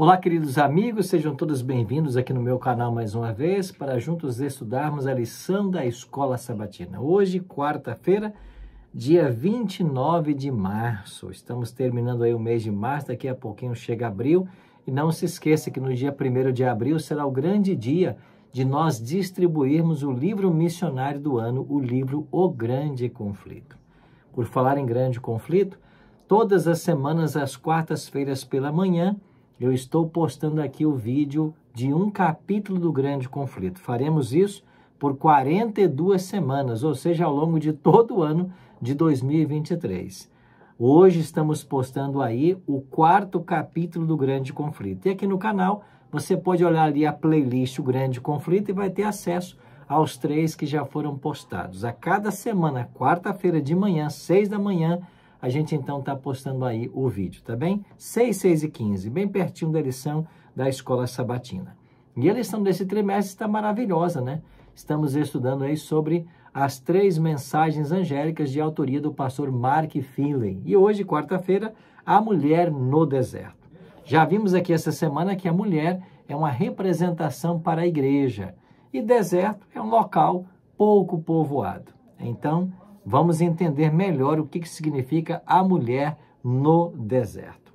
Olá, queridos amigos, sejam todos bem-vindos aqui no meu canal mais uma vez para juntos estudarmos a lição da Escola Sabatina. Hoje, quarta-feira, dia 29 de março. Estamos terminando aí o mês de março, daqui a pouquinho chega abril. E não se esqueça que no dia 1 de abril será o grande dia de nós distribuirmos o livro missionário do ano, o livro O Grande Conflito. Por falar em grande conflito, todas as semanas, às quartas-feiras pela manhã, eu estou postando aqui o vídeo de um capítulo do Grande Conflito. Faremos isso por 42 semanas, ou seja, ao longo de todo o ano de 2023. Hoje estamos postando aí o quarto capítulo do Grande Conflito. E aqui no canal você pode olhar ali a playlist O Grande Conflito e vai ter acesso aos três que já foram postados. A cada semana, quarta-feira de manhã, seis da manhã, a gente então está postando aí o vídeo, tá bem? 6, 6 e 15, bem pertinho da lição da Escola Sabatina. E a lição desse trimestre está maravilhosa, né? Estamos estudando aí sobre as três mensagens angélicas de autoria do pastor Mark Finley. E hoje, quarta-feira, a mulher no deserto. Já vimos aqui essa semana que a mulher é uma representação para a igreja. E deserto é um local pouco povoado. Então, vamos entender melhor o que, que significa a mulher no deserto.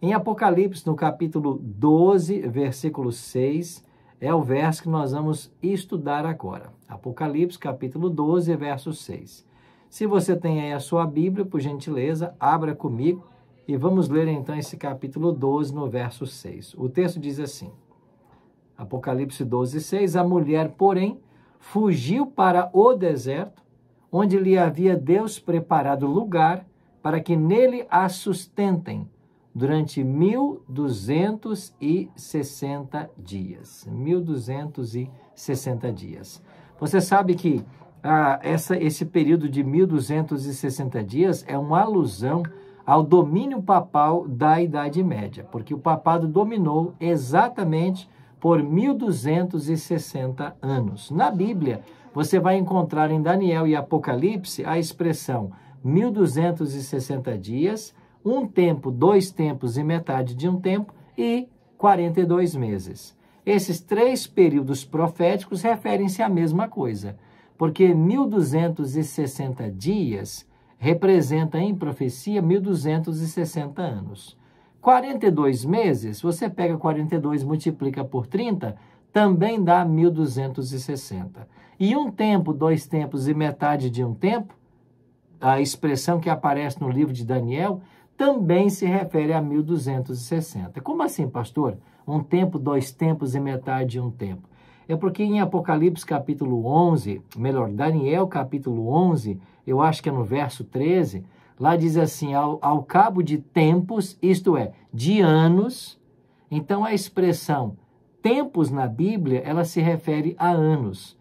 Em Apocalipse, no capítulo 12, versículo 6, é o verso que nós vamos estudar agora. Apocalipse, capítulo 12, verso 6. Se você tem aí a sua Bíblia, por gentileza, abra comigo e vamos ler então esse capítulo 12, no verso 6. O texto diz assim: Apocalipse 12, 6. A mulher, porém, fugiu para o deserto onde lhe havia Deus preparado lugar para que nele a sustentem durante 1260 dias. 1260 dias. Você sabe que ah, essa, esse período de 1260 dias é uma alusão ao domínio papal da Idade Média, porque o papado dominou exatamente por 1260 anos. Na Bíblia, você vai encontrar em Daniel e Apocalipse a expressão 1260 dias, um tempo, dois tempos e metade de um tempo e 42 meses. Esses três períodos proféticos referem-se à mesma coisa, porque 1260 dias representa em profecia 1260 anos. 42 meses, você pega 42 multiplica por 30, também dá 1260. E um tempo, dois tempos e metade de um tempo, a expressão que aparece no livro de Daniel, também se refere a 1260. Como assim, pastor? Um tempo, dois tempos e metade de um tempo. É porque em Apocalipse capítulo 11, melhor, Daniel capítulo 11, eu acho que é no verso 13, lá diz assim: ao, ao cabo de tempos, isto é, de anos. Então a expressão tempos na Bíblia, ela se refere a anos.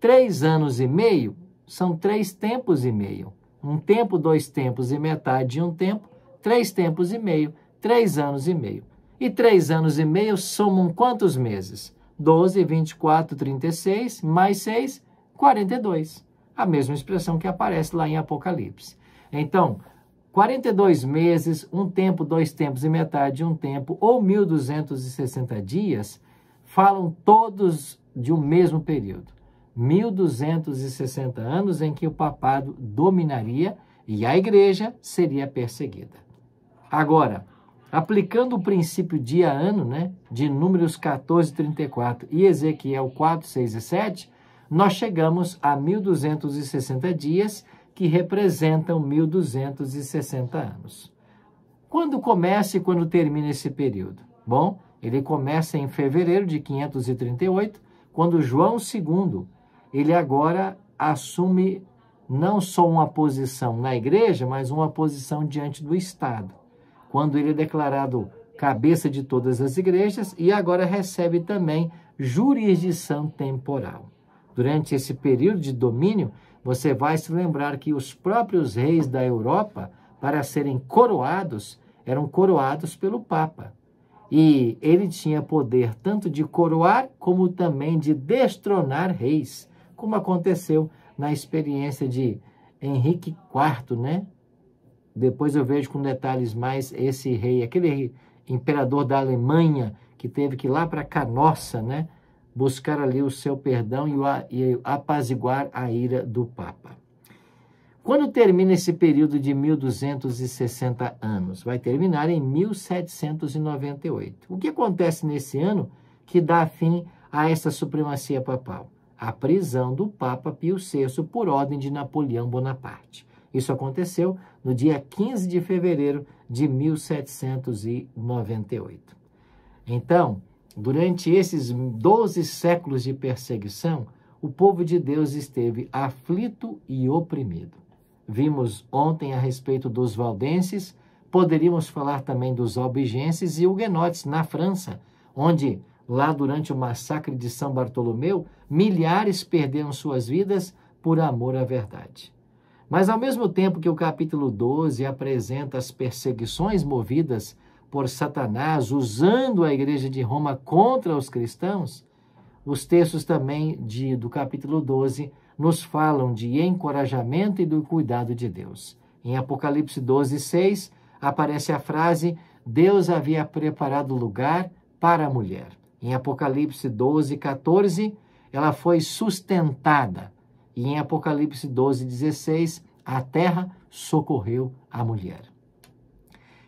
Três anos e meio são três tempos e meio. Um tempo, dois tempos e metade de um tempo, três tempos e meio, três anos e meio. E três anos e meio somam quantos meses? 12, 24, 36, mais 6, 42. A mesma expressão que aparece lá em Apocalipse. Então, 42 meses, um tempo, dois tempos e metade de um tempo, ou 1.260 dias, falam todos de um mesmo período. 1260 anos em que o papado dominaria e a igreja seria perseguida. Agora, aplicando o princípio dia ano, né, de Números 14, 34 e Ezequiel 4, 6 e 7, nós chegamos a 1260 dias, que representam 1260 anos. Quando começa e quando termina esse período? Bom, ele começa em fevereiro de 538, quando João II, ele agora assume não só uma posição na igreja, mas uma posição diante do Estado. Quando ele é declarado cabeça de todas as igrejas e agora recebe também jurisdição temporal. Durante esse período de domínio, você vai se lembrar que os próprios reis da Europa, para serem coroados, eram coroados pelo Papa. E ele tinha poder tanto de coroar como também de destronar reis, como aconteceu na experiência de Henrique IV, né? Depois eu vejo com detalhes mais esse rei, aquele imperador da Alemanha que teve que ir lá para Canossa, né? Buscar ali o seu perdão e apaziguar a ira do Papa. Quando termina esse período de 1260 anos? Vai terminar em 1798. O que acontece nesse ano que dá fim a essa supremacia papal? A prisão do Papa Pio VI por ordem de Napoleão Bonaparte. Isso aconteceu no dia 15 de fevereiro de 1798. Então, durante esses 12 séculos de perseguição, o povo de Deus esteve aflito e oprimido. Vimos ontem a respeito dos valdenses, poderíamos falar também dos albigenses e huguenotes na França, onde, lá durante o massacre de São Bartolomeu, milhares perderam suas vidas por amor à verdade. Mas, ao mesmo tempo que o capítulo 12 apresenta as perseguições movidas por Satanás usando a igreja de Roma contra os cristãos, os textos também de, do capítulo 12 nos falam de encorajamento e do cuidado de Deus. Em Apocalipse 12, 6, aparece a frase: Deus havia preparado lugar para a mulher. Em Apocalipse 12, 14, ela foi sustentada. E em Apocalipse 12, 16, a terra socorreu a mulher.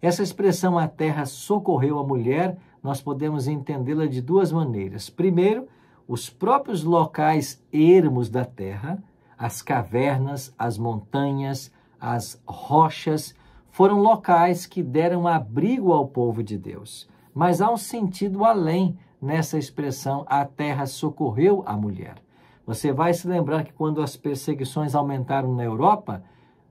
Essa expressão a terra socorreu a mulher, nós podemos entendê-la de duas maneiras. Primeiro, os próprios locais ermos da terra, as cavernas, as montanhas, as rochas, foram locais que deram abrigo ao povo de Deus. Mas há um sentido além nessa expressão: a terra socorreu a mulher. Você vai se lembrar que quando as perseguições aumentaram na Europa,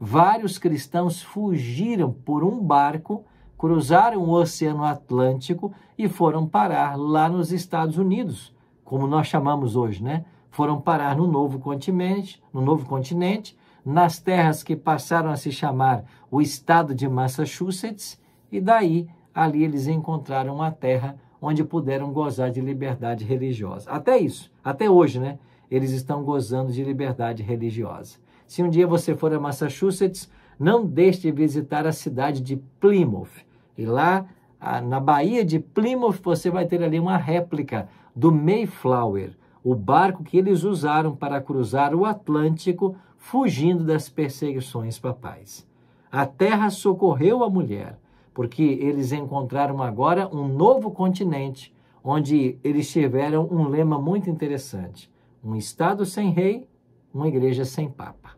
vários cristãos fugiram por um barco, cruzaram o Oceano Atlântico e foram parar lá nos Estados Unidos como nós chamamos hoje, né? Foram parar no novo continente, no novo continente, nas terras que passaram a se chamar o estado de Massachusetts, e daí ali eles encontraram uma terra onde puderam gozar de liberdade religiosa. Até isso, até hoje, né? Eles estão gozando de liberdade religiosa. Se um dia você for a Massachusetts, não deixe de visitar a cidade de Plymouth. E lá ah, na Baía de Plymouth você vai ter ali uma réplica do Mayflower, o barco que eles usaram para cruzar o Atlântico fugindo das perseguições papais. A terra socorreu a mulher, porque eles encontraram agora um novo continente, onde eles tiveram um lema muito interessante: um Estado sem rei, uma igreja sem papa.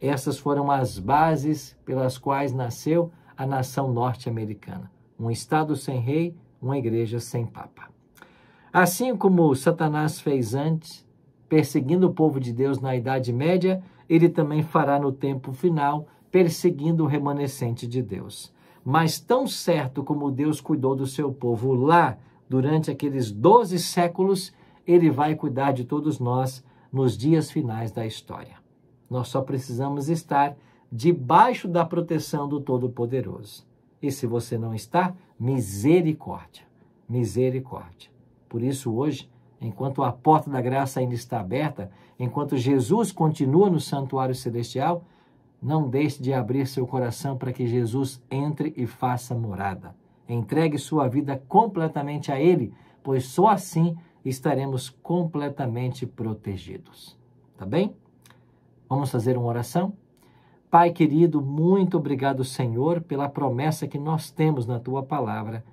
Essas foram as bases pelas quais nasceu a nação norte-americana um Estado sem rei, uma igreja sem papa. Assim como Satanás fez antes, perseguindo o povo de Deus na Idade Média, ele também fará no tempo final, perseguindo o remanescente de Deus. Mas, tão certo como Deus cuidou do seu povo lá, durante aqueles 12 séculos, ele vai cuidar de todos nós nos dias finais da história. Nós só precisamos estar debaixo da proteção do Todo-Poderoso. E se você não está, misericórdia, misericórdia. Por isso, hoje, enquanto a porta da graça ainda está aberta, enquanto Jesus continua no santuário celestial, não deixe de abrir seu coração para que Jesus entre e faça morada. Entregue sua vida completamente a Ele, pois só assim estaremos completamente protegidos. Tá bem? Vamos fazer uma oração? Pai querido, muito obrigado, Senhor, pela promessa que nós temos na tua palavra.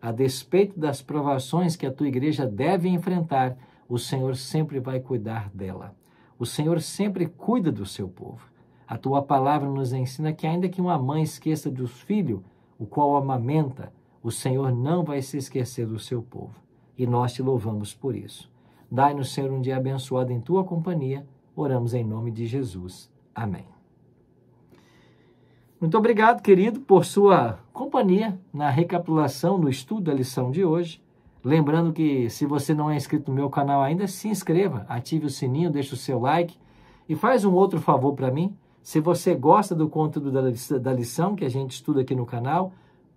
A despeito das provações que a tua igreja deve enfrentar, o Senhor sempre vai cuidar dela. O Senhor sempre cuida do seu povo. A tua palavra nos ensina que, ainda que uma mãe esqueça dos filhos, o qual amamenta, o Senhor não vai se esquecer do seu povo. E nós te louvamos por isso. Dai-nos, Senhor, um dia abençoado em tua companhia. Oramos em nome de Jesus. Amém. Muito obrigado, querido, por sua companhia na recapitulação, no estudo da lição de hoje. Lembrando que se você não é inscrito no meu canal ainda, se inscreva, ative o sininho, deixe o seu like e faz um outro favor para mim. Se você gosta do conteúdo da lição que a gente estuda aqui no canal,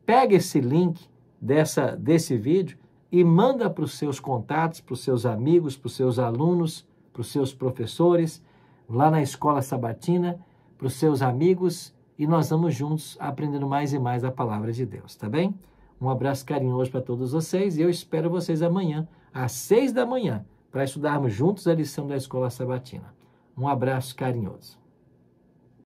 pega esse link dessa, desse vídeo e manda para os seus contatos, para os seus amigos, para os seus alunos, para os seus professores, lá na escola sabatina, para os seus amigos e nós vamos juntos aprendendo mais e mais a palavra de Deus, tá bem? Um abraço carinhoso para todos vocês e eu espero vocês amanhã, às seis da manhã, para estudarmos juntos a lição da Escola Sabatina. Um abraço carinhoso.